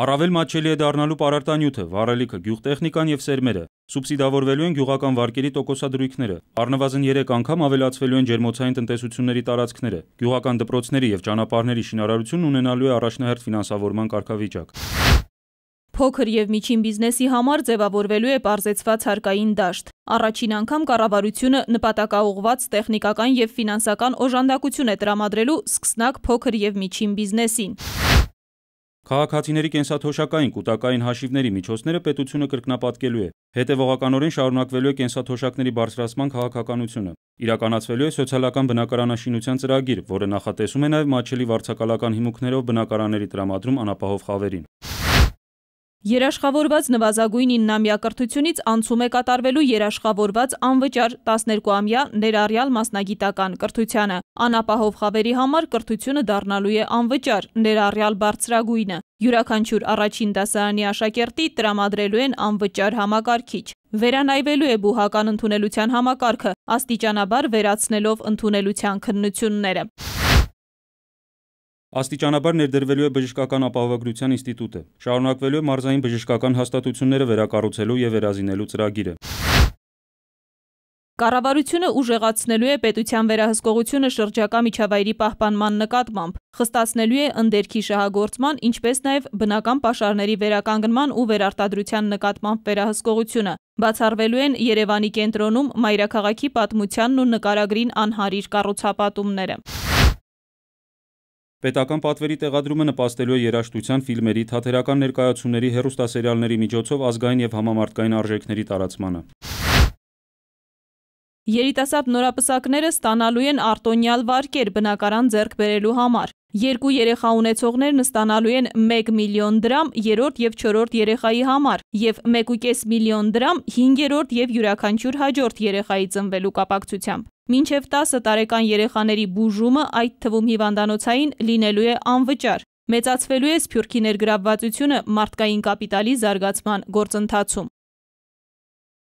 Առավել մատչելի է դառնալու պարարտանյութը, վառելիքը, գյուղտեխնիկան եւ սերմերը։ Սուբսիդավորվելու են գյուղական վարկերի տոկոսադրույքները։ Առնվազն 3 անգամ ավելացվելու են ջերմոցային տնտեսությունների տարածքները։ Գյուղական դպրոցների եւ ճանապարհների շինարարությունն ունենալու է առաջնահերթ ֆինանսավորման կարգավիճակ։ Փոքր եւ միջին բիզնեսի համար ձևավորվելու է պարզեցված հարկային դաշտ։ Առաջին անգամ կառավարությունը նպատակաուղված տեխնիկական եւ ֆինանսական օժանդակություն է տրամադրելու սկսնակ փոքր եւ միջին բիզնեսին։ Քաղաքացիների կենսաթոշակային կൂട്ടակային հաշիվների միջոցները պետությունը կրկնապատկելու է։ Հետևողականորեն շարունակվելու է կենսաթոշակների բարձրացման քաղաքականությունը։ Իրականացվելու է սոցիալական բնակարանաշինության ծրագիր, որը նախատեսում է նաև մատչելի վարձակալական հիմունքներով բնակարանների տրամադրում անապահով խավերին։ Երաշխավորված նվազագույն 9-ամյա կրթությունից անցում է կատարվելու երաշխավորված անվճար 12-ամյա ներառյալ մասնագիտական կրթությանը։ Անապահով խավերի համար կրթությունը դառնալու է անվճար ներառյալ բարձրագույնը։ Յուրաքանչյուր առաջին դասարանի աշակերտի տրամադրելու են անվճար համակարգիչ։ Վերանայվելու է բուհական ընդունելության համակարգը, աստիճանաբար վերացնելով ընդունելության քննությունները։ Աստիճանաբար ներդրվելու է բժշկական ապահովագրության ինստիտուտը։ Շարունակվելու է մարզային բժշկական հաստատությունները վերակառուցելու եւ վերազինելու ծրագիրը։ Կառավարությունը ուժեղացնելու է պետության վերահսկողությունը շրջակա միջավայրի պահպանման նկատմամբ, խստացնելու է ընդերքի շահագործման, ինչպես նաև բնական պաշարների վերականգնման ու վերարտադրության նկատմամբ վերահսկողությունը։ Բացառվելու են Երևանի կենտրոնում մայրաքաղաքի պատմությանն ու նկարագրին անհարիր կառուցապատումները։ Պետական պատվերի տեղադրումը նպաստելու է երաժշտության, ֆիլմերի, թատերական ներկայացումների, հեռուստասերիալների միջոցով ազգային եւ համամարտկային արժեքների տարածմանը։ Երիտասարդ նորապսակները ստանալու են արտոնյալ վարկեր բնակարան ձեռք բերելու համար։ Երկու երեխա ունեցողներն ստանալու են 1 միլիոն դրամ երրորդ եւ չորրորդ երեխայի համար եւ 1.5 միլիոն դրամ 5-րդ եւ յուրաքանչյուր հաջորդ երեխայի ծնվելու կապակցությամբ։ Մինչև 10 տարեկան երեխաների բուժումը, այդ թվում հիվանդանոցային, լինելու է անվճար։ Մեծացվելու է Սփյուռքի ներգրավվածությունը մարդկային կապիտալի զարգացման գործընթացում։